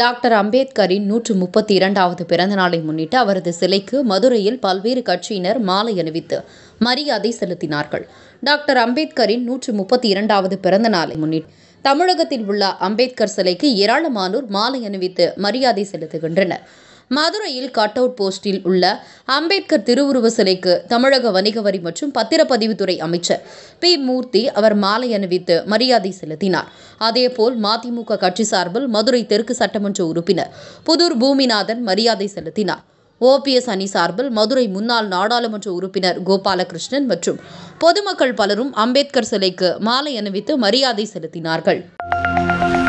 doctor அம்பேத்கரின் நூற்று முப்பத்தி இரண்டாவது பிறந்த நாளை முன்னிட்டு அவரது சிலைக்கு மதுரையில் பல்வேறு கட்சியினர் மாலை அணிவித்து மரியாதை செலுத்தினார்கள் டாக்டர் அம்பேத்கரின் நூற்று முப்பத்தி இரண்டாவது பிறந்த நாளை முன்னிட்டு தமிழகத்தில் உள்ள அம்பேத்கர் சிலைக்கு ஏராளமானோர் மாலை அணிவித்து மரியாதை செலுத்துகின்றனர் மதுரையில் கட் அவுட் போஸ்டில் உள்ள அம்பேத்கர் திருவுருவ சிலைக்கு தமிழக வணிக வரி மற்றும் பத்திரப்பதிவுத்துறை அமைச்சர் பி மூர்த்தி அவர் மாலை அணிவித்து மரியாதை செலுத்தினார் அதேபோல் மதிமுக கட்சி சார்பில் மதுரை தெற்கு சட்டமன்ற உறுப்பினர் புதூர் பூமிநாதன் மரியாதை செலுத்தினார் ஓபிஎஸ் அணி சார்பில் மதுரை முன்னாள் நாடாளுமன்ற உறுப்பினர் கோபாலகிருஷ்ணன் மற்றும் பொதுமக்கள் பலரும் அம்பேத்கர் சிலைக்கு மாலை அணிவித்து மரியாதை செலுத்தினார்கள்